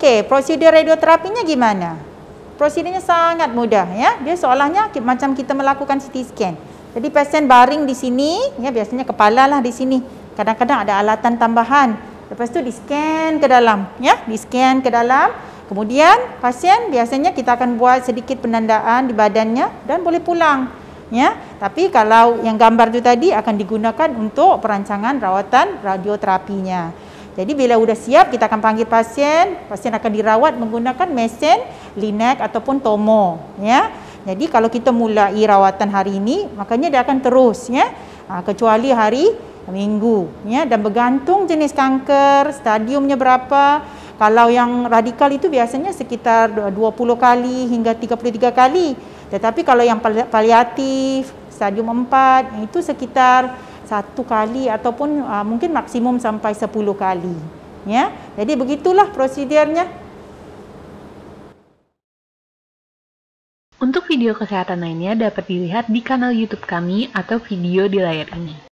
Okey, prosedur radioterapinya gimana? Prosedurnya sangat mudah ya. Dia seolahnya macam kita melakukan CT scan. Jadi pasien baring di sini, ya biasanya kepala lah di sini. Kadang-kadang ada alatan tambahan. Lepas tu di scan ke dalam, ya, di scan ke dalam. Kemudian pasien biasanya kita akan buat sedikit penandaan di badannya dan boleh pulang. Ya, tapi kalau yang gambar tu tadi akan digunakan untuk perancangan rawatan radioterapinya. Jadi bila sudah siap kita akan panggil pasien, pasien akan dirawat menggunakan mesin linac ataupun tomo ya. Jadi kalau kita mulai rawatan hari ini, makanya dia akan terus ya. Ha, kecuali hari Minggu ya dan bergantung jenis kanker, stadiumnya berapa. Kalau yang radikal itu biasanya sekitar 20 kali hingga 33 kali. Tetapi kalau yang paliatif stadium 4 itu sekitar satu kali ataupun uh, mungkin maksimum sampai sepuluh kali ya jadi begitulah prosedurnya Untuk video kesehatan lainnya dapat dilihat di kanal YouTube kami atau video di layar ini.